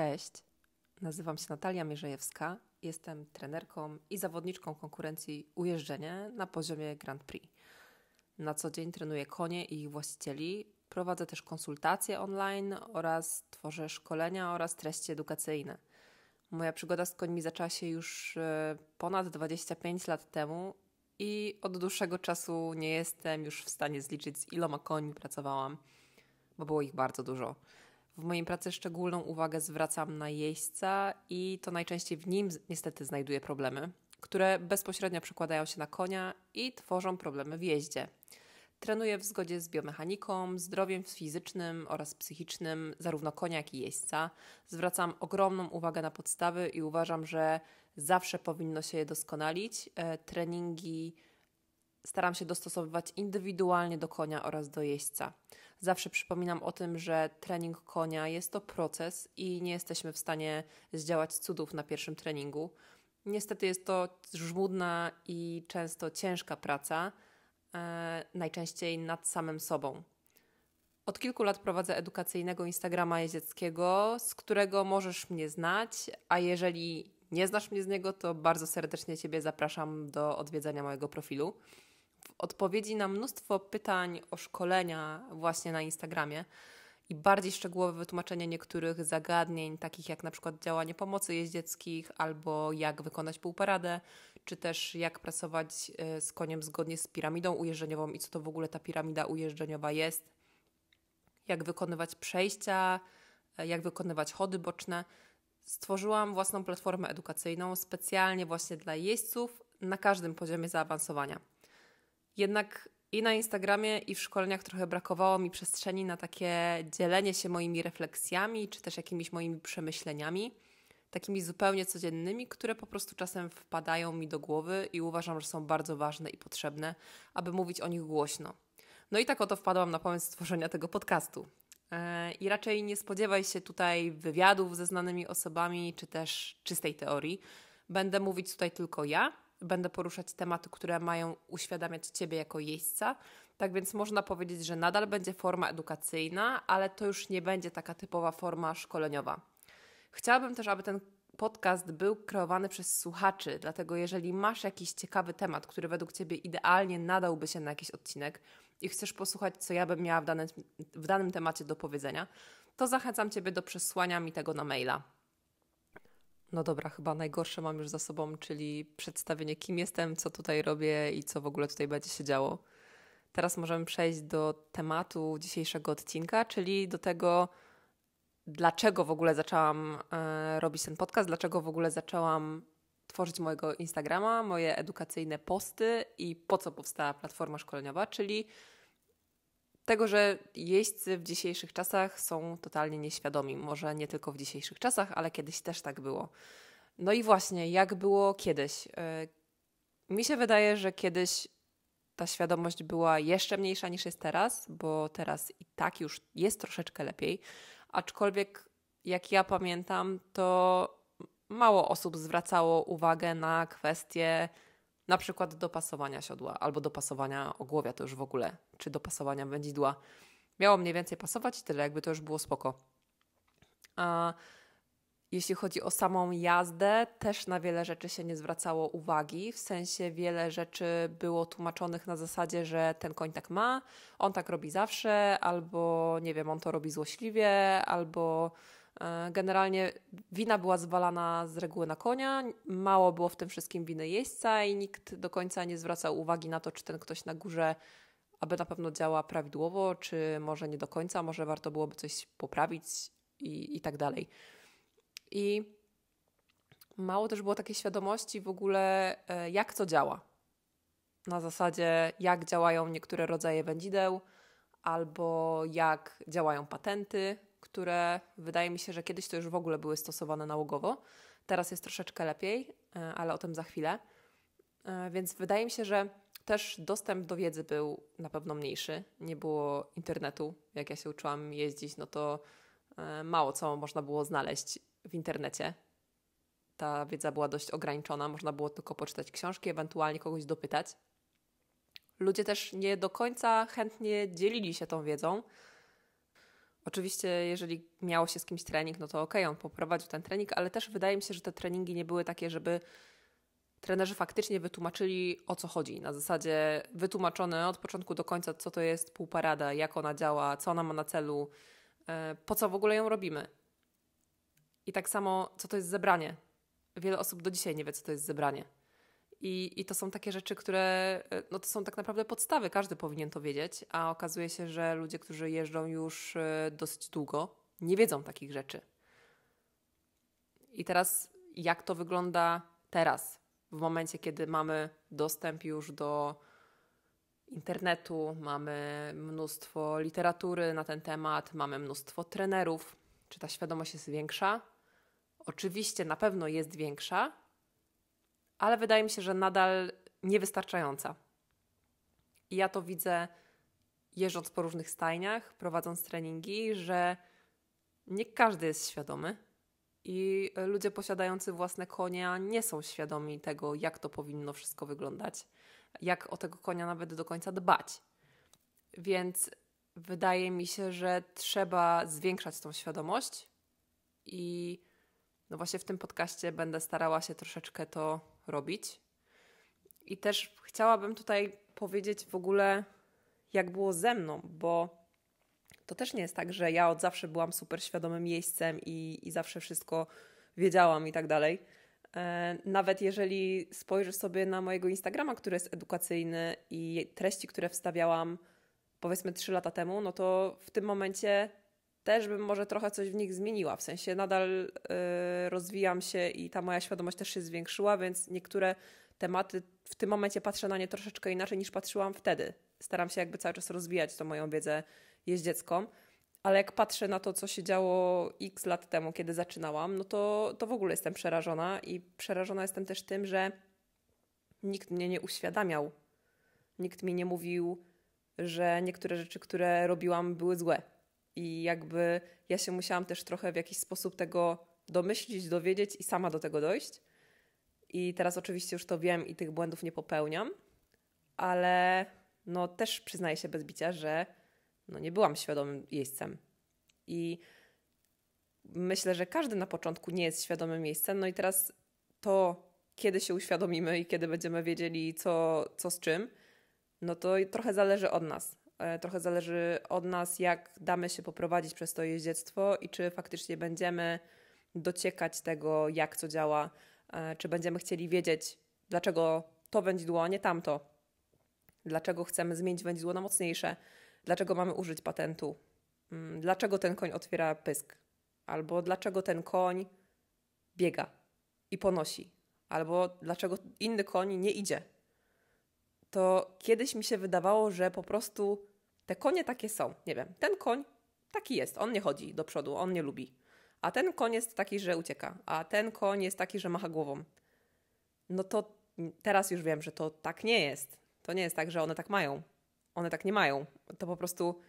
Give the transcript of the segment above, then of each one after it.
Cześć, nazywam się Natalia Mierzejewska, jestem trenerką i zawodniczką konkurencji ujeżdżenie na poziomie Grand Prix. Na co dzień trenuję konie i ich właścicieli, prowadzę też konsultacje online oraz tworzę szkolenia oraz treści edukacyjne. Moja przygoda z końmi zaczęła się już e, ponad 25 lat temu i od dłuższego czasu nie jestem już w stanie zliczyć, z iloma końmi pracowałam, bo było ich bardzo dużo. W mojej pracy szczególną uwagę zwracam na jeźdźca i to najczęściej w nim niestety znajduję problemy, które bezpośrednio przekładają się na konia i tworzą problemy w jeździe. Trenuję w zgodzie z biomechaniką, zdrowiem fizycznym oraz psychicznym zarówno konia, jak i jeźdźca. Zwracam ogromną uwagę na podstawy i uważam, że zawsze powinno się je doskonalić. E, treningi staram się dostosowywać indywidualnie do konia oraz do jeźdźca. Zawsze przypominam o tym, że trening konia jest to proces i nie jesteśmy w stanie zdziałać cudów na pierwszym treningu. Niestety jest to żmudna i często ciężka praca, e, najczęściej nad samym sobą. Od kilku lat prowadzę edukacyjnego Instagrama jezieckiego, z którego możesz mnie znać, a jeżeli nie znasz mnie z niego, to bardzo serdecznie Ciebie zapraszam do odwiedzenia mojego profilu w odpowiedzi na mnóstwo pytań o szkolenia właśnie na Instagramie i bardziej szczegółowe wytłumaczenie niektórych zagadnień, takich jak na przykład działanie pomocy jeździeckich, albo jak wykonać półparadę, czy też jak pracować e, z koniem zgodnie z piramidą ujeżdżeniową i co to w ogóle ta piramida ujeżdżeniowa jest, jak wykonywać przejścia, e, jak wykonywać chody boczne. Stworzyłam własną platformę edukacyjną specjalnie właśnie dla jeźdźców na każdym poziomie zaawansowania. Jednak i na Instagramie, i w szkoleniach trochę brakowało mi przestrzeni na takie dzielenie się moimi refleksjami, czy też jakimiś moimi przemyśleniami, takimi zupełnie codziennymi, które po prostu czasem wpadają mi do głowy i uważam, że są bardzo ważne i potrzebne, aby mówić o nich głośno. No i tak oto wpadłam na pomysł stworzenia tego podcastu. E, I raczej nie spodziewaj się tutaj wywiadów ze znanymi osobami, czy też czystej teorii. Będę mówić tutaj tylko ja będę poruszać tematy, które mają uświadamiać Ciebie jako jeźdźca. Tak więc można powiedzieć, że nadal będzie forma edukacyjna, ale to już nie będzie taka typowa forma szkoleniowa. Chciałabym też, aby ten podcast był kreowany przez słuchaczy, dlatego jeżeli masz jakiś ciekawy temat, który według Ciebie idealnie nadałby się na jakiś odcinek i chcesz posłuchać, co ja bym miała w danym, w danym temacie do powiedzenia, to zachęcam Ciebie do przesłania mi tego na maila no dobra, chyba najgorsze mam już za sobą, czyli przedstawienie, kim jestem, co tutaj robię i co w ogóle tutaj będzie się działo. Teraz możemy przejść do tematu dzisiejszego odcinka, czyli do tego, dlaczego w ogóle zaczęłam e, robić ten podcast, dlaczego w ogóle zaczęłam tworzyć mojego Instagrama, moje edukacyjne posty i po co powstała platforma szkoleniowa, czyli tego, że jeźdźcy w dzisiejszych czasach są totalnie nieświadomi. Może nie tylko w dzisiejszych czasach, ale kiedyś też tak było. No i właśnie, jak było kiedyś? E, mi się wydaje, że kiedyś ta świadomość była jeszcze mniejsza niż jest teraz, bo teraz i tak już jest troszeczkę lepiej. Aczkolwiek, jak ja pamiętam, to mało osób zwracało uwagę na kwestie na przykład dopasowania siodła albo dopasowania ogłowia to już w ogóle, czy dopasowania wędzidła. Miało mniej więcej pasować tyle, jakby to już było spoko. A jeśli chodzi o samą jazdę, też na wiele rzeczy się nie zwracało uwagi, w sensie wiele rzeczy było tłumaczonych na zasadzie, że ten koń tak ma, on tak robi zawsze, albo nie wiem, on to robi złośliwie, albo E, generalnie wina była zwalana z reguły na konia, mało było w tym wszystkim winy jeźdźca i nikt do końca nie zwracał uwagi na to, czy ten ktoś na górze aby na pewno działa prawidłowo, czy może nie do końca, może warto byłoby coś poprawić i, i tak dalej. I mało też było takiej świadomości w ogóle, e, jak to działa. Na zasadzie, jak działają niektóre rodzaje wędzideł, albo jak działają patenty, które wydaje mi się, że kiedyś to już w ogóle były stosowane nałogowo. Teraz jest troszeczkę lepiej, e, ale o tym za chwilę. E, więc wydaje mi się, że też dostęp do wiedzy był na pewno mniejszy. Nie było internetu. Jak ja się uczyłam jeździć, no to e, mało co można było znaleźć w internecie. Ta wiedza była dość ograniczona, można było tylko poczytać książki, ewentualnie kogoś dopytać. Ludzie też nie do końca chętnie dzielili się tą wiedzą, Oczywiście, jeżeli miało się z kimś trening, no to okej, okay, on poprowadził ten trening, ale też wydaje mi się, że te treningi nie były takie, żeby trenerzy faktycznie wytłumaczyli o co chodzi. Na zasadzie wytłumaczone od początku do końca, co to jest półparada, jak ona działa, co ona ma na celu, e, po co w ogóle ją robimy. I tak samo, co to jest zebranie. Wiele osób do dzisiaj nie wie, co to jest zebranie. I, I to są takie rzeczy, które e, no to są tak naprawdę podstawy, każdy powinien to wiedzieć, a okazuje się, że ludzie, którzy jeżdżą już e, dosyć długo, nie wiedzą takich rzeczy. I teraz, jak to wygląda teraz, w momencie, kiedy mamy dostęp już do internetu, mamy mnóstwo literatury na ten temat, mamy mnóstwo trenerów. Czy ta świadomość jest większa? Oczywiście na pewno jest większa, ale wydaje mi się, że nadal niewystarczająca. I ja to widzę jeżdżąc po różnych stajniach, prowadząc treningi, że nie każdy jest świadomy i ludzie posiadający własne konia nie są świadomi tego, jak to powinno wszystko wyglądać, jak o tego konia nawet do końca dbać. Więc wydaje mi się, że trzeba zwiększać tą świadomość i no właśnie w tym podcaście będę starała się troszeczkę to robić. I też chciałabym tutaj powiedzieć w ogóle, jak było ze mną, bo to też nie jest tak, że ja od zawsze byłam super świadomym miejscem i, i zawsze wszystko wiedziałam i tak dalej. E, nawet jeżeli spojrzysz sobie na mojego Instagrama, który jest edukacyjny i treści, które wstawiałam powiedzmy 3 lata temu, no to w tym momencie też bym może trochę coś w nich zmieniła. W sensie nadal y, rozwijam się i ta moja świadomość też się zwiększyła, więc niektóre tematy w tym momencie patrzę na nie troszeczkę inaczej niż patrzyłam wtedy. Staram się jakby cały czas rozwijać tą moją wiedzę jeździecką. Ale jak patrzę na to, co się działo x lat temu, kiedy zaczynałam, no to, to w ogóle jestem przerażona i przerażona jestem też tym, że nikt mnie nie uświadamiał. Nikt mi nie mówił, że niektóre rzeczy, które robiłam, były złe i jakby ja się musiałam też trochę w jakiś sposób tego domyślić, dowiedzieć i sama do tego dojść. I teraz oczywiście już to wiem i tych błędów nie popełniam, ale no też przyznaję się bez bicia, że no nie byłam świadomym miejscem. I myślę, że każdy na początku nie jest świadomym miejscem. No i teraz to, kiedy się uświadomimy i kiedy będziemy wiedzieli, co, co z czym, no to trochę zależy od nas. E, trochę zależy od nas, jak damy się poprowadzić przez to jeździectwo i czy faktycznie będziemy dociekać tego, jak co działa, e, czy będziemy chcieli wiedzieć, dlaczego to wędzidło, a nie tamto, dlaczego chcemy zmienić wędzidło na mocniejsze, dlaczego mamy użyć patentu, mm, dlaczego ten koń otwiera pysk, albo dlaczego ten koń biega i ponosi, albo dlaczego inny koń nie idzie to kiedyś mi się wydawało, że po prostu te konie takie są. Nie wiem, ten koń taki jest, on nie chodzi do przodu, on nie lubi. A ten koń jest taki, że ucieka, a ten koń jest taki, że macha głową. No to teraz już wiem, że to tak nie jest. To nie jest tak, że one tak mają. One tak nie mają. To po prostu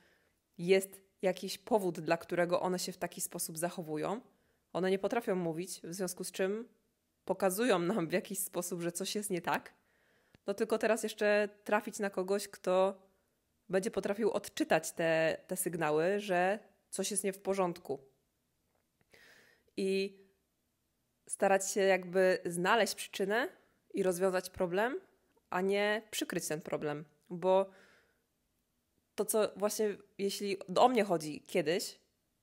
jest jakiś powód, dla którego one się w taki sposób zachowują. One nie potrafią mówić, w związku z czym pokazują nam w jakiś sposób, że coś jest nie tak no tylko teraz jeszcze trafić na kogoś, kto będzie potrafił odczytać te, te sygnały, że coś jest nie w porządku. I starać się jakby znaleźć przyczynę i rozwiązać problem, a nie przykryć ten problem, bo to, co właśnie, jeśli o mnie chodzi kiedyś,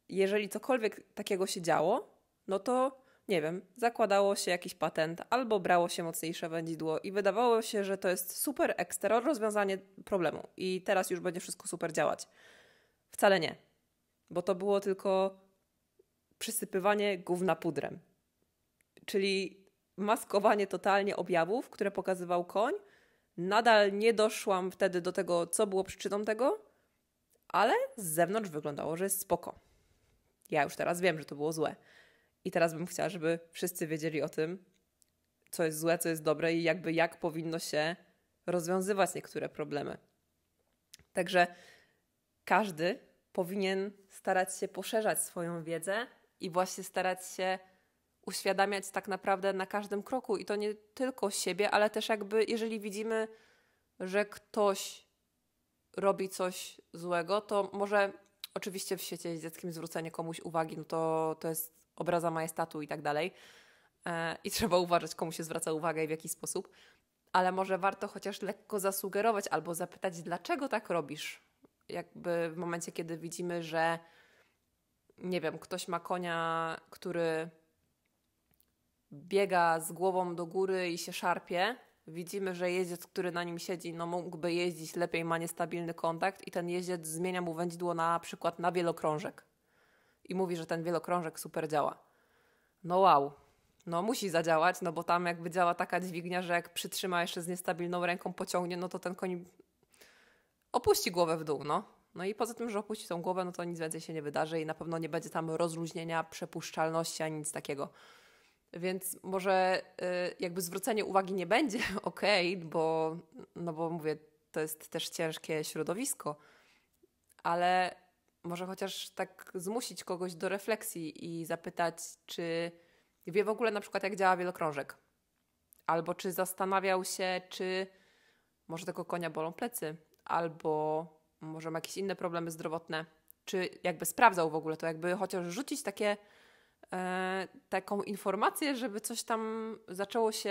jeżeli cokolwiek takiego się działo, no to nie wiem, zakładało się jakiś patent albo brało się mocniejsze wędzidło i wydawało się, że to jest super ekstra rozwiązanie problemu i teraz już będzie wszystko super działać. Wcale nie, bo to było tylko przysypywanie gówna pudrem. Czyli maskowanie totalnie objawów, które pokazywał koń. Nadal nie doszłam wtedy do tego, co było przyczyną tego, ale z zewnątrz wyglądało, że jest spoko. Ja już teraz wiem, że to było złe. I teraz bym chciała, żeby wszyscy wiedzieli o tym, co jest złe, co jest dobre i jakby jak powinno się rozwiązywać niektóre problemy. Także każdy powinien starać się poszerzać swoją wiedzę i właśnie starać się uświadamiać tak naprawdę na każdym kroku i to nie tylko siebie, ale też jakby jeżeli widzimy, że ktoś robi coś złego, to może oczywiście w świecie dzieckim zwrócenie komuś uwagi, no to, to jest obraza majestatu i tak dalej. E, I trzeba uważać, komu się zwraca uwagę i w jaki sposób. Ale może warto chociaż lekko zasugerować albo zapytać, dlaczego tak robisz? Jakby w momencie, kiedy widzimy, że nie wiem, ktoś ma konia, który biega z głową do góry i się szarpie. Widzimy, że jeździec, który na nim siedzi, no mógłby jeździć lepiej, ma niestabilny kontakt i ten jeździec zmienia mu wędzidło na przykład na wielokrążek i mówi, że ten wielokrążek super działa. No wow, no musi zadziałać, no bo tam jakby działa taka dźwignia, że jak przytrzyma jeszcze z niestabilną ręką, pociągnie, no to ten koń opuści głowę w dół, no. No i poza tym, że opuści tą głowę, no to nic więcej się nie wydarzy i na pewno nie będzie tam rozluźnienia, przepuszczalności ani nic takiego. Więc może y, jakby zwrócenie uwagi nie będzie ok, bo, no bo mówię, to jest też ciężkie środowisko, ale może chociaż tak zmusić kogoś do refleksji i zapytać, czy wie w ogóle na przykład, jak działa wielokrążek. Albo czy zastanawiał się, czy może tego konia bolą plecy, albo może ma jakieś inne problemy zdrowotne, czy jakby sprawdzał w ogóle to, jakby chociaż rzucić takie, e, taką informację, żeby coś tam zaczęło się,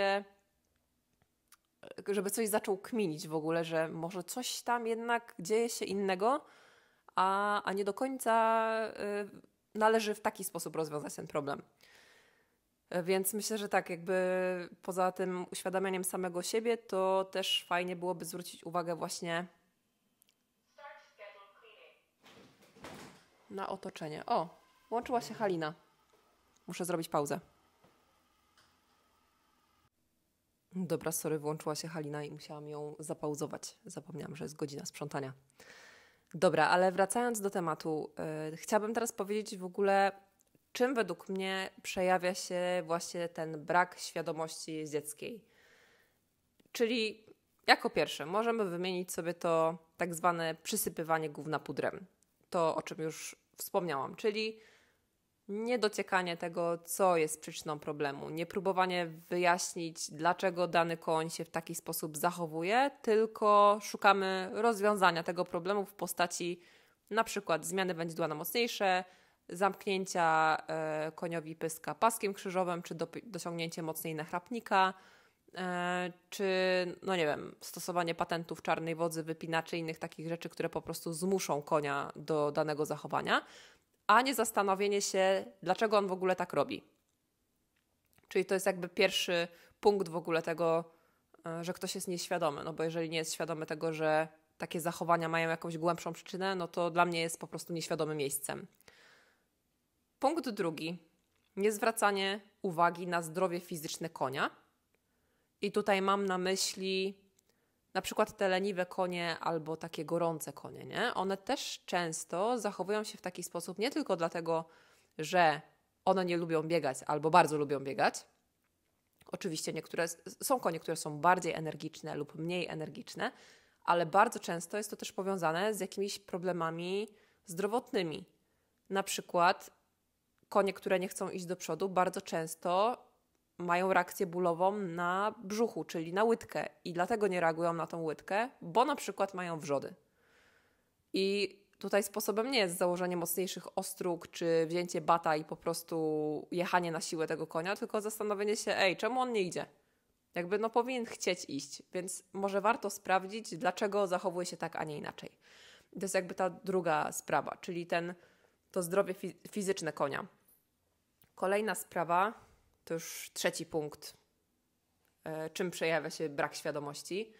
e, żeby coś zaczął kminić w ogóle, że może coś tam jednak dzieje się innego, a, a nie do końca y, należy w taki sposób rozwiązać ten problem. E, więc myślę, że tak, jakby poza tym uświadamianiem samego siebie, to też fajnie byłoby zwrócić uwagę właśnie na otoczenie. O, łączyła się Halina. Muszę zrobić pauzę. Dobra, sorry, włączyła się Halina i musiałam ją zapauzować. Zapomniałam, że jest godzina sprzątania. Dobra, ale wracając do tematu, yy, chciałabym teraz powiedzieć w ogóle, czym według mnie przejawia się właśnie ten brak świadomości dzieckiej, Czyli jako pierwsze możemy wymienić sobie to tak zwane przysypywanie gówna pudrem. To, o czym już wspomniałam, czyli dociekanie tego, co jest przyczyną problemu, nie próbowanie wyjaśnić, dlaczego dany koń się w taki sposób zachowuje, tylko szukamy rozwiązania tego problemu w postaci na przykład zmiany wędzidła na mocniejsze, zamknięcia e, koniowi pyska paskiem krzyżowym, czy do, dosiągnięcie mocniej nachrapnika, e, czy, no nie wiem, stosowanie patentów czarnej wodzy, wypinaczy, innych takich rzeczy, które po prostu zmuszą konia do danego zachowania a nie zastanowienie się, dlaczego on w ogóle tak robi. Czyli to jest jakby pierwszy punkt w ogóle tego, e, że ktoś jest nieświadomy, no bo jeżeli nie jest świadomy tego, że takie zachowania mają jakąś głębszą przyczynę, no to dla mnie jest po prostu nieświadomym miejscem. Punkt drugi. Niezwracanie uwagi na zdrowie fizyczne konia. I tutaj mam na myśli na przykład te leniwe konie albo takie gorące konie, nie? One też często zachowują się w taki sposób nie tylko dlatego, że one nie lubią biegać albo bardzo lubią biegać. Oczywiście niektóre są konie, które są bardziej energiczne lub mniej energiczne, ale bardzo często jest to też powiązane z jakimiś problemami zdrowotnymi. Na przykład konie, które nie chcą iść do przodu, bardzo często mają reakcję bólową na brzuchu, czyli na łydkę i dlatego nie reagują na tą łydkę, bo na przykład mają wrzody. I tutaj sposobem nie jest założenie mocniejszych ostróg czy wzięcie bata i po prostu jechanie na siłę tego konia, tylko zastanowienie się, ej, czemu on nie idzie? Jakby no powinien chcieć iść, więc może warto sprawdzić, dlaczego zachowuje się tak, a nie inaczej. to jest jakby ta druga sprawa, czyli ten, to zdrowie fizyczne konia. Kolejna sprawa, to już trzeci punkt, e, czym przejawia się brak świadomości,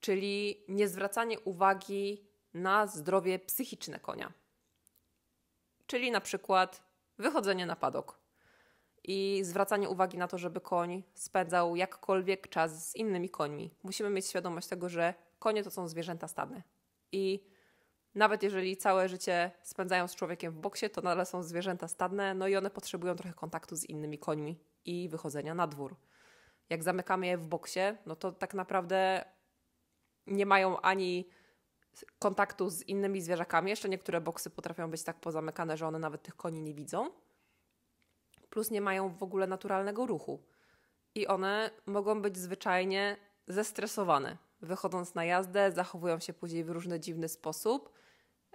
czyli niezwracanie uwagi na zdrowie psychiczne konia. Czyli na przykład wychodzenie na padok i zwracanie uwagi na to, żeby koń spędzał jakkolwiek czas z innymi końmi. Musimy mieć świadomość tego, że konie to są zwierzęta stadne i nawet jeżeli całe życie spędzają z człowiekiem w boksie, to nadal są zwierzęta stadne, no i one potrzebują trochę kontaktu z innymi końmi i wychodzenia na dwór. Jak zamykamy je w boksie, no to tak naprawdę nie mają ani kontaktu z innymi zwierzakami. Jeszcze niektóre boksy potrafią być tak pozamykane, że one nawet tych koni nie widzą. Plus nie mają w ogóle naturalnego ruchu. I one mogą być zwyczajnie zestresowane. Wychodząc na jazdę, zachowują się później w różny dziwny sposób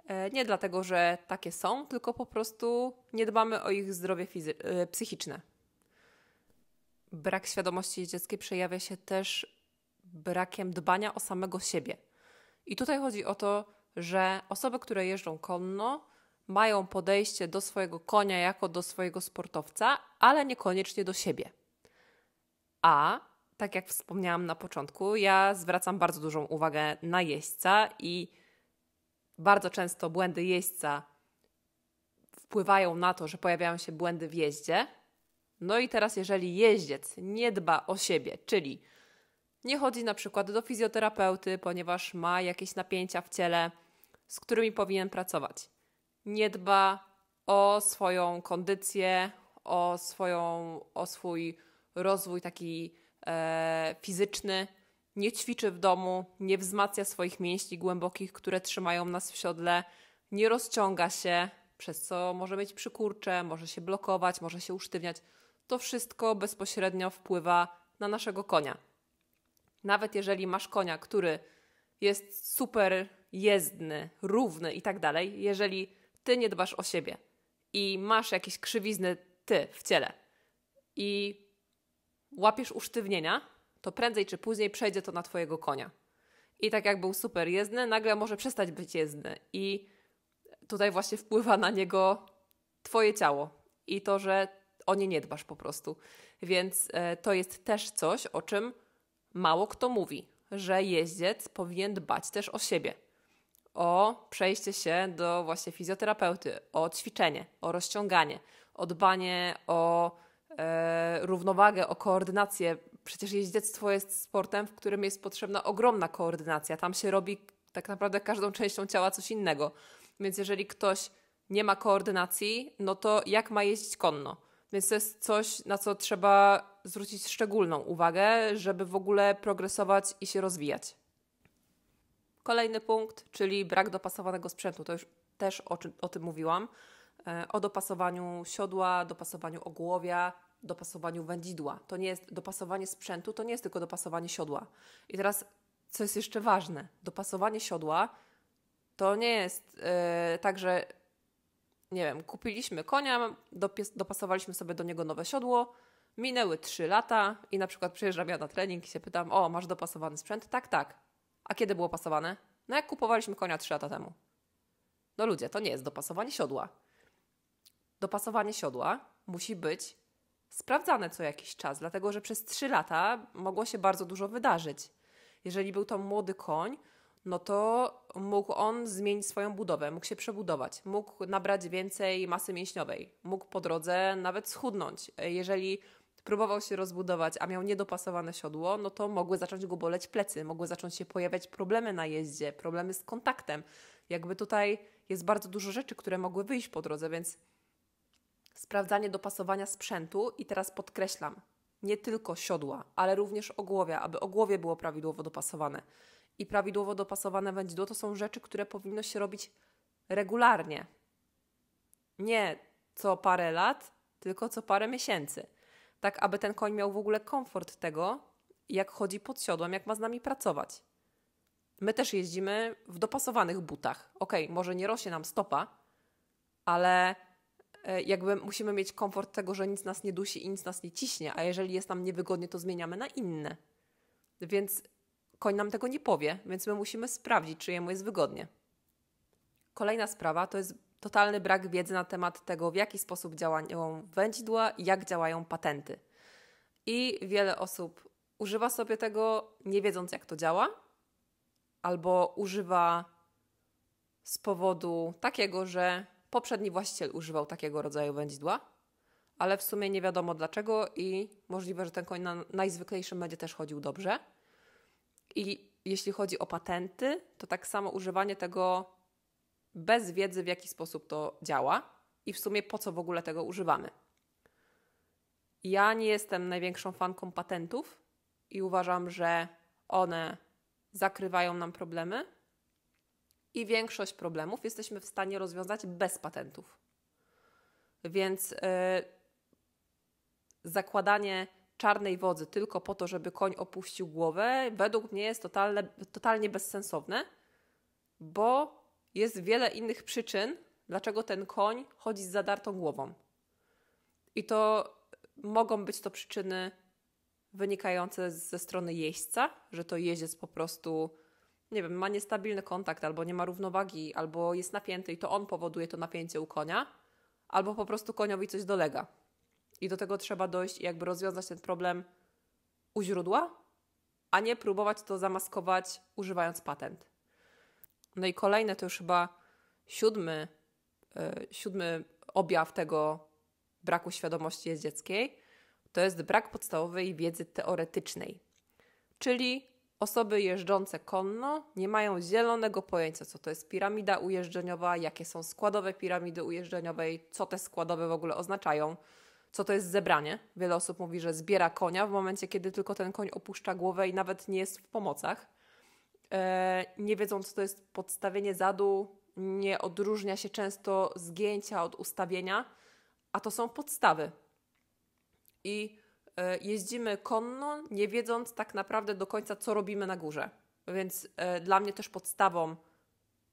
E, nie dlatego, że takie są, tylko po prostu nie dbamy o ich zdrowie fizy- e, psychiczne. Brak świadomości dzieckiej przejawia się też brakiem dbania o samego siebie. I tutaj chodzi o to, że osoby, które jeżdżą konno, mają podejście do swojego konia jako do swojego sportowca, ale niekoniecznie do siebie. A tak jak wspomniałam na początku, ja zwracam bardzo dużą uwagę na jeźdźca i bardzo często błędy jeźdźca wpływają na to, że pojawiają się błędy w jeździe. No i teraz, jeżeli jeździec nie dba o siebie, czyli nie chodzi na przykład do fizjoterapeuty, ponieważ ma jakieś napięcia w ciele, z którymi powinien pracować, nie dba o swoją kondycję, o, swoją, o swój rozwój taki e, fizyczny, nie ćwiczy w domu, nie wzmacnia swoich mięśni głębokich, które trzymają nas w siodle, nie rozciąga się, przez co może mieć przykurcze, może się blokować, może się usztywniać. To wszystko bezpośrednio wpływa na naszego konia. Nawet jeżeli masz konia, który jest super jezdny, równy i tak dalej, jeżeli ty nie dbasz o siebie i masz jakieś krzywizny ty w ciele i łapiesz usztywnienia, to prędzej czy później przejdzie to na twojego konia. I tak jak był super jezdny, nagle może przestać być jezdny. I tutaj właśnie wpływa na niego twoje ciało i to, że o nie nie dbasz po prostu. Więc e, to jest też coś, o czym mało kto mówi, że jeździec powinien dbać też o siebie. O przejście się do właśnie fizjoterapeuty, o ćwiczenie, o rozciąganie, o dbanie o e, równowagę, o koordynację przecież jeździectwo jest sportem, w którym jest potrzebna ogromna koordynacja. Tam się robi tak naprawdę każdą częścią ciała coś innego. Więc jeżeli ktoś nie ma koordynacji, no to jak ma jeździć konno? Więc to jest coś, na co trzeba zwrócić szczególną uwagę, żeby w ogóle progresować i się rozwijać. Kolejny punkt, czyli brak dopasowanego sprzętu. To już też o, o tym mówiłam. E, o dopasowaniu siodła, dopasowaniu ogłowia, dopasowaniu wędzidła, to nie jest dopasowanie sprzętu, to nie jest tylko dopasowanie siodła. I teraz, co jest jeszcze ważne, dopasowanie siodła to nie jest yy, tak, że nie wiem, kupiliśmy konia, dopies, dopasowaliśmy sobie do niego nowe siodło, minęły 3 lata i na przykład przyjeżdżam ja na trening i się pytam, o, masz dopasowany sprzęt? Tak, tak. A kiedy było pasowane? No jak kupowaliśmy konia 3 lata temu. No ludzie, to nie jest dopasowanie siodła. Dopasowanie siodła musi być sprawdzane co jakiś czas, dlatego że przez 3 lata mogło się bardzo dużo wydarzyć. Jeżeli był to młody koń, no to mógł on zmienić swoją budowę, mógł się przebudować, mógł nabrać więcej masy mięśniowej, mógł po drodze nawet schudnąć. Jeżeli próbował się rozbudować, a miał niedopasowane siodło, no to mogły zacząć go boleć plecy, mogły zacząć się pojawiać problemy na jeździe, problemy z kontaktem. Jakby tutaj jest bardzo dużo rzeczy, które mogły wyjść po drodze, więc sprawdzanie dopasowania sprzętu i teraz podkreślam, nie tylko siodła, ale również ogłowia, aby ogłowie było prawidłowo dopasowane. I prawidłowo dopasowane wędzidło to są rzeczy, które powinno się robić regularnie. Nie co parę lat, tylko co parę miesięcy. Tak, aby ten koń miał w ogóle komfort tego, jak chodzi pod siodłem, jak ma z nami pracować. My też jeździmy w dopasowanych butach. Ok, może nie rośnie nam stopa, ale E, jakby musimy mieć komfort tego, że nic nas nie dusi i nic nas nie ciśnie, a jeżeli jest nam niewygodnie, to zmieniamy na inne. Więc koń nam tego nie powie, więc my musimy sprawdzić, czy jemu jest wygodnie. Kolejna sprawa to jest totalny brak wiedzy na temat tego, w jaki sposób działają wędzidła i jak działają patenty. I wiele osób używa sobie tego, nie wiedząc, jak to działa, albo używa z powodu takiego, że Poprzedni właściciel używał takiego rodzaju wędzidła, ale w sumie nie wiadomo dlaczego i możliwe, że ten koń na najzwyklejszym będzie też chodził dobrze. I jeśli chodzi o patenty, to tak samo używanie tego bez wiedzy, w jaki sposób to działa i w sumie po co w ogóle tego używamy. Ja nie jestem największą fanką patentów i uważam, że one zakrywają nam problemy, i większość problemów jesteśmy w stanie rozwiązać bez patentów. Więc yy, zakładanie czarnej wodzy tylko po to, żeby koń opuścił głowę, według mnie jest totalne, totalnie bezsensowne, bo jest wiele innych przyczyn, dlaczego ten koń chodzi z zadartą głową. I to mogą być to przyczyny wynikające ze strony jeźdźca, że to jeździec po prostu nie wiem, ma niestabilny kontakt, albo nie ma równowagi, albo jest napięty i to on powoduje to napięcie u konia, albo po prostu koniowi coś dolega. I do tego trzeba dojść i jakby rozwiązać ten problem u źródła, a nie próbować to zamaskować używając patent. No i kolejne to już chyba siódmy, yy, siódmy objaw tego braku świadomości jeździeckiej to jest brak podstawowej wiedzy teoretycznej. Czyli Osoby jeżdżące konno nie mają zielonego pojęcia, co to jest piramida ujeżdżeniowa, jakie są składowe piramidy ujeżdżeniowej, co te składowe w ogóle oznaczają, co to jest zebranie. Wiele osób mówi, że zbiera konia w momencie, kiedy tylko ten koń opuszcza głowę i nawet nie jest w pomocach. E, nie wiedzą, co to jest podstawienie zadu, nie odróżnia się często zgięcia od ustawienia, a to są podstawy. I E, jeździmy konno, nie wiedząc tak naprawdę do końca, co robimy na górze. Więc e, dla mnie też podstawą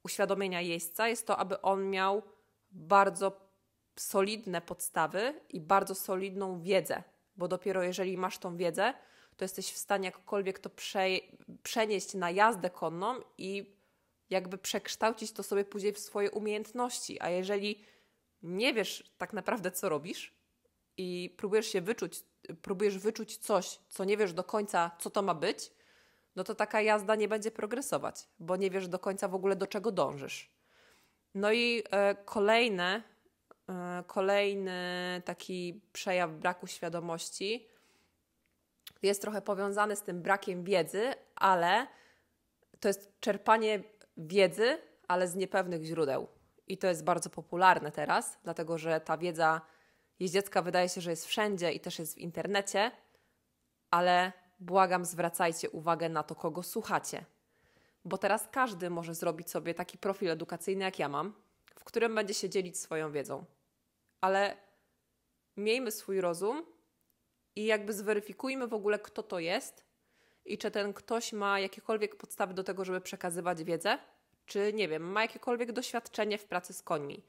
uświadomienia jeźdźca jest to, aby on miał bardzo solidne podstawy i bardzo solidną wiedzę, bo dopiero jeżeli masz tą wiedzę, to jesteś w stanie jakkolwiek to prze, przenieść na jazdę konną i jakby przekształcić to sobie później w swoje umiejętności. A jeżeli nie wiesz tak naprawdę, co robisz i próbujesz się wyczuć, próbujesz wyczuć coś, co nie wiesz do końca, co to ma być, no to taka jazda nie będzie progresować, bo nie wiesz do końca w ogóle do czego dążysz. No i e, kolejne, e, kolejny taki przejaw braku świadomości jest trochę powiązany z tym brakiem wiedzy, ale to jest czerpanie wiedzy, ale z niepewnych źródeł. I to jest bardzo popularne teraz, dlatego że ta wiedza jeździecka wydaje się, że jest wszędzie i też jest w internecie, ale błagam, zwracajcie uwagę na to, kogo słuchacie. Bo teraz każdy może zrobić sobie taki profil edukacyjny, jak ja mam, w którym będzie się dzielić swoją wiedzą. Ale miejmy swój rozum i jakby zweryfikujmy w ogóle, kto to jest i czy ten ktoś ma jakiekolwiek podstawy do tego, żeby przekazywać wiedzę, czy nie wiem, ma jakiekolwiek doświadczenie w pracy z końmi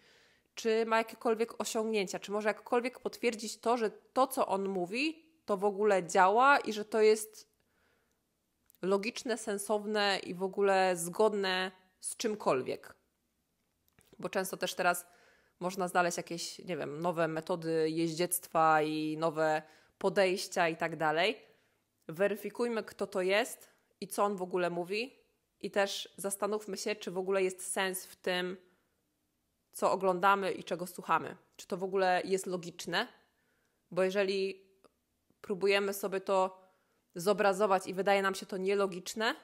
czy ma jakiekolwiek osiągnięcia, czy może jakkolwiek potwierdzić to, że to, co on mówi, to w ogóle działa i że to jest logiczne, sensowne i w ogóle zgodne z czymkolwiek. Bo często też teraz można znaleźć jakieś, nie wiem, nowe metody jeździectwa i nowe podejścia i tak dalej. Weryfikujmy, kto to jest i co on w ogóle mówi, i też zastanówmy się, czy w ogóle jest sens w tym, co oglądamy i czego słuchamy. Czy to w ogóle jest logiczne? Bo jeżeli próbujemy sobie to zobrazować i wydaje nam się to nielogiczne,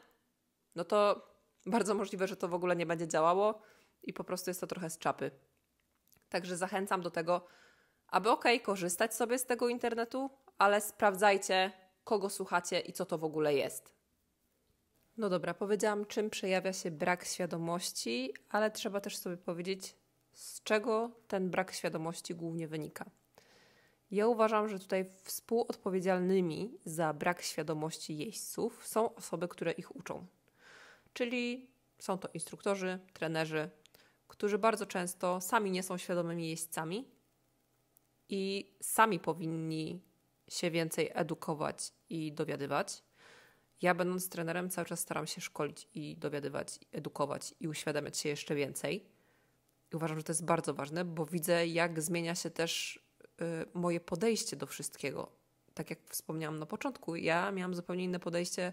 no to bardzo możliwe, że to w ogóle nie będzie działało i po prostu jest to trochę z czapy. Także zachęcam do tego, aby ok, korzystać sobie z tego internetu, ale sprawdzajcie, kogo słuchacie i co to w ogóle jest. No dobra, powiedziałam, czym przejawia się brak świadomości, ale trzeba też sobie powiedzieć, z czego ten brak świadomości głównie wynika? Ja uważam, że tutaj współodpowiedzialnymi za brak świadomości jeźdźców są osoby, które ich uczą. Czyli są to instruktorzy, trenerzy, którzy bardzo często sami nie są świadomymi jeźdźcami i sami powinni się więcej edukować i dowiadywać. Ja, będąc trenerem, cały czas staram się szkolić i dowiadywać, edukować i uświadamiać się jeszcze więcej uważam, że to jest bardzo ważne, bo widzę, jak zmienia się też y, moje podejście do wszystkiego. Tak jak wspomniałam na początku, ja miałam zupełnie inne podejście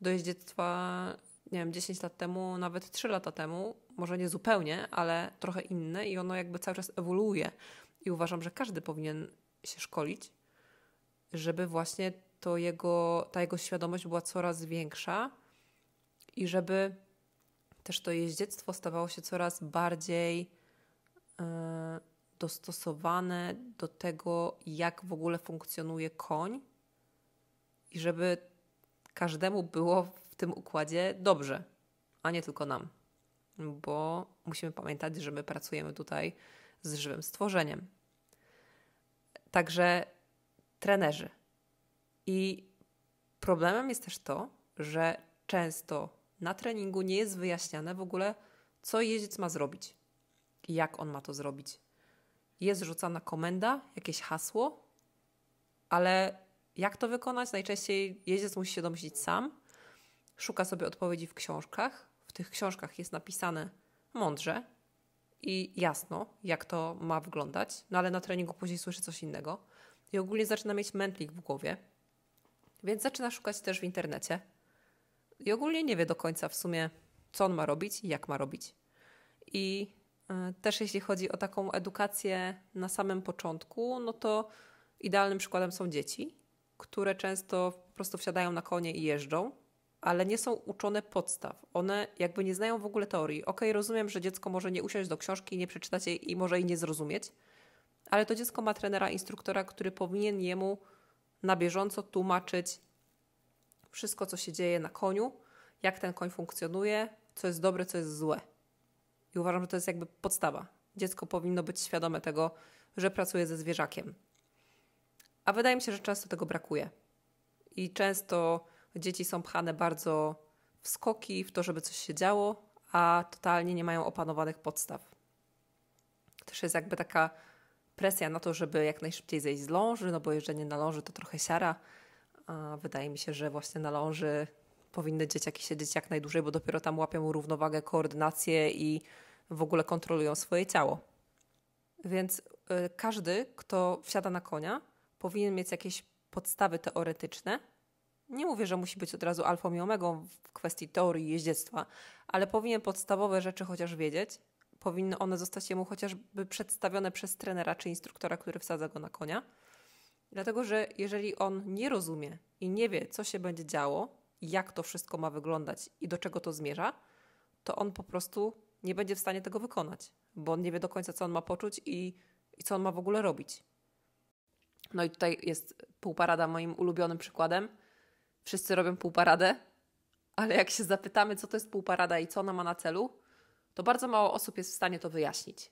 do jeździectwa, nie wiem, 10 lat temu, nawet 3 lata temu, może nie zupełnie, ale trochę inne i ono jakby cały czas ewoluuje. I uważam, że każdy powinien się szkolić, żeby właśnie to jego, ta jego świadomość była coraz większa i żeby też to jeździectwo stawało się coraz bardziej e, dostosowane do tego, jak w ogóle funkcjonuje koń i żeby każdemu było w tym układzie dobrze, a nie tylko nam. Bo musimy pamiętać, że my pracujemy tutaj z żywym stworzeniem. Także trenerzy. I problemem jest też to, że często na treningu nie jest wyjaśniane w ogóle, co jeździec ma zrobić, jak on ma to zrobić. Jest rzucana komenda, jakieś hasło, ale jak to wykonać? Najczęściej jeździec musi się domyślić sam, szuka sobie odpowiedzi w książkach. W tych książkach jest napisane mądrze i jasno, jak to ma wyglądać, no ale na treningu później słyszy coś innego i ogólnie zaczyna mieć mętlik w głowie, więc zaczyna szukać też w internecie i ogólnie nie wie do końca w sumie, co on ma robić i jak ma robić. I e, też jeśli chodzi o taką edukację na samym początku, no to idealnym przykładem są dzieci, które często po prostu wsiadają na konie i jeżdżą, ale nie są uczone podstaw. One jakby nie znają w ogóle teorii. Okej, okay, rozumiem, że dziecko może nie usiąść do książki, nie przeczytać jej i może jej nie zrozumieć, ale to dziecko ma trenera, instruktora, który powinien jemu na bieżąco tłumaczyć wszystko, co się dzieje na koniu, jak ten koń funkcjonuje, co jest dobre, co jest złe. I uważam, że to jest jakby podstawa. Dziecko powinno być świadome tego, że pracuje ze zwierzakiem. A wydaje mi się, że często tego brakuje. I często dzieci są pchane bardzo w skoki, w to, żeby coś się działo, a totalnie nie mają opanowanych podstaw. Też jest jakby taka presja na to, żeby jak najszybciej zejść z ląży, no bo jeżdżenie na ląży to trochę siara, a wydaje mi się, że właśnie na ląży powinny dzieciaki siedzieć jak najdłużej, bo dopiero tam łapią równowagę, koordynację i w ogóle kontrolują swoje ciało. Więc y, każdy, kto wsiada na konia, powinien mieć jakieś podstawy teoretyczne. Nie mówię, że musi być od razu alfą i omegą w kwestii teorii jeździectwa, ale powinien podstawowe rzeczy chociaż wiedzieć. Powinny one zostać jemu chociażby przedstawione przez trenera czy instruktora, który wsadza go na konia Dlatego, że jeżeli on nie rozumie i nie wie, co się będzie działo, jak to wszystko ma wyglądać i do czego to zmierza, to on po prostu nie będzie w stanie tego wykonać, bo on nie wie do końca, co on ma poczuć i, i co on ma w ogóle robić. No i tutaj jest półparada moim ulubionym przykładem. Wszyscy robią półparadę, ale jak się zapytamy, co to jest półparada i co ona ma na celu, to bardzo mało osób jest w stanie to wyjaśnić.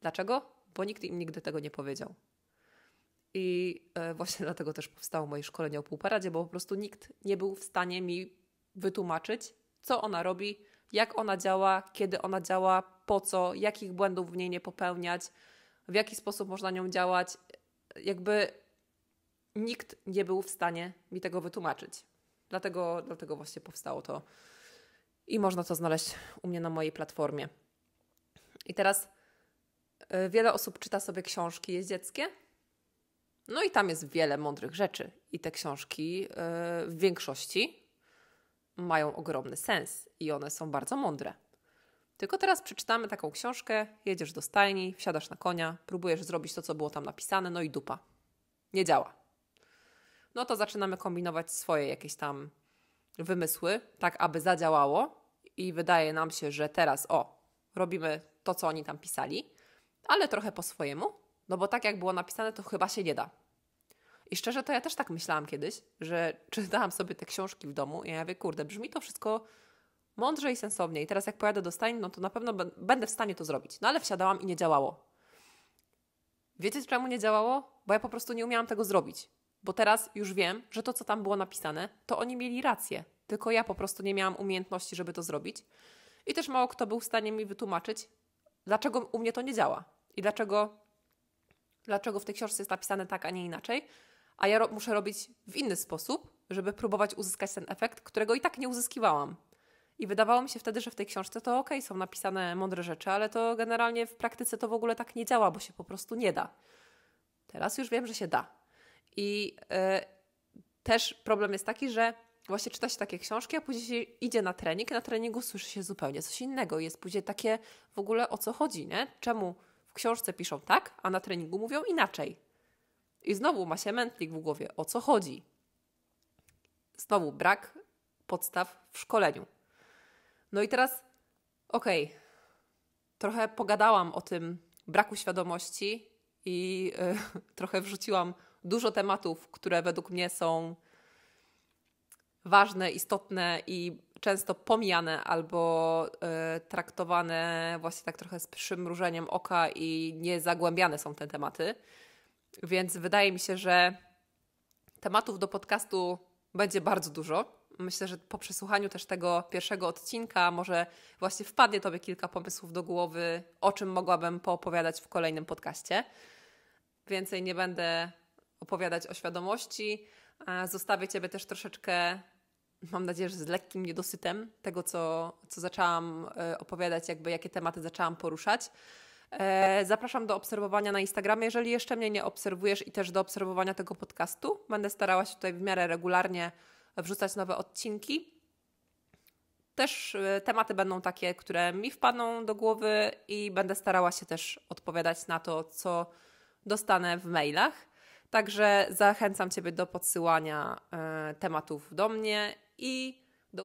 Dlaczego? Bo nikt im nigdy tego nie powiedział. I e, właśnie dlatego też powstało moje szkolenie o półparadzie, bo po prostu nikt nie był w stanie mi wytłumaczyć, co ona robi, jak ona działa, kiedy ona działa, po co, jakich błędów w niej nie popełniać, w jaki sposób można nią działać. Jakby nikt nie był w stanie mi tego wytłumaczyć. Dlatego, dlatego właśnie powstało to i można to znaleźć u mnie na mojej platformie. I teraz e, wiele osób czyta sobie książki jeździeckie, no i tam jest wiele mądrych rzeczy, i te książki e, w większości mają ogromny sens i one są bardzo mądre. Tylko teraz przeczytamy taką książkę, jedziesz do stajni, wsiadasz na konia, próbujesz zrobić to, co było tam napisane, no i dupa. Nie działa. No to zaczynamy kombinować swoje jakieś tam wymysły, tak aby zadziałało, i wydaje nam się, że teraz o, robimy to, co oni tam pisali, ale trochę po swojemu, no bo tak jak było napisane, to chyba się nie da. I szczerze to ja też tak myślałam kiedyś, że czytałam sobie te książki w domu i ja wie kurde, brzmi to wszystko mądrze i sensownie. I teraz jak pojadę do stajni, no to na pewno będę w stanie to zrobić. No ale wsiadałam i nie działało. Wiecie czemu nie działało? Bo ja po prostu nie umiałam tego zrobić. Bo teraz już wiem, że to co tam było napisane, to oni mieli rację. Tylko ja po prostu nie miałam umiejętności, żeby to zrobić. I też mało kto był w stanie mi wytłumaczyć, dlaczego u mnie to nie działa. I dlaczego dlaczego w tej książce jest napisane tak, a nie inaczej, a ja ro muszę robić w inny sposób, żeby próbować uzyskać ten efekt, którego i tak nie uzyskiwałam. I wydawało mi się wtedy, że w tej książce to okej, są napisane mądre rzeczy, ale to generalnie w praktyce to w ogóle tak nie działa, bo się po prostu nie da. Teraz już wiem, że się da. I yy, też problem jest taki, że właśnie czyta się takie książki, a później się idzie na trening, na treningu słyszy się zupełnie coś innego. Jest później takie w ogóle o co chodzi, nie? Czemu w książce piszą tak, a na treningu mówią inaczej. I znowu ma się mętlik w głowie, o co chodzi. Znowu brak podstaw w szkoleniu. No i teraz, okej, okay, trochę pogadałam o tym braku świadomości i e, trochę wrzuciłam dużo tematów, które według mnie są ważne, istotne i często pomijane albo y, traktowane właśnie tak trochę z przymrużeniem oka i nie zagłębiane są te tematy. Więc wydaje mi się, że tematów do podcastu będzie bardzo dużo. Myślę, że po przesłuchaniu też tego pierwszego odcinka może właśnie wpadnie Tobie kilka pomysłów do głowy, o czym mogłabym poopowiadać w kolejnym podcaście. Więcej nie będę opowiadać o świadomości. Zostawię Ciebie też troszeczkę mam nadzieję, że z lekkim niedosytem tego, co, co zaczęłam e, opowiadać, jakby jakie tematy zaczęłam poruszać. E, zapraszam do obserwowania na Instagramie, jeżeli jeszcze mnie nie obserwujesz i też do obserwowania tego podcastu. Będę starała się tutaj w miarę regularnie wrzucać nowe odcinki. Też e, tematy będą takie, które mi wpadną do głowy i będę starała się też odpowiadać na to, co dostanę w mailach. Także zachęcam Ciebie do podsyłania tematów do mnie e